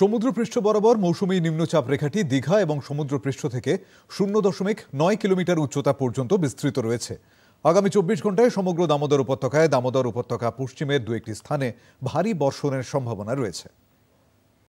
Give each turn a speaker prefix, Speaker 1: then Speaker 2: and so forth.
Speaker 1: সমুদ্রপৃষ্ঠ বরাবর মৌসুমী নিম্নচাপ রেখাটি দীঘা এবং সমুদ্রপৃষ্ঠ থেকে শূন্য দশমিক নয় কিলোমিটার উচ্চতা পর্যন্ত বিস্তৃত রয়েছে আগামী চব্বিশ ঘন্টায় সমগ্র দামোদর উপত্যকায় দামোদর উপত্যকা পশ্চিমের দু একটি স্থানে ভারী বর্ষণের সম্ভাবনা রয়েছে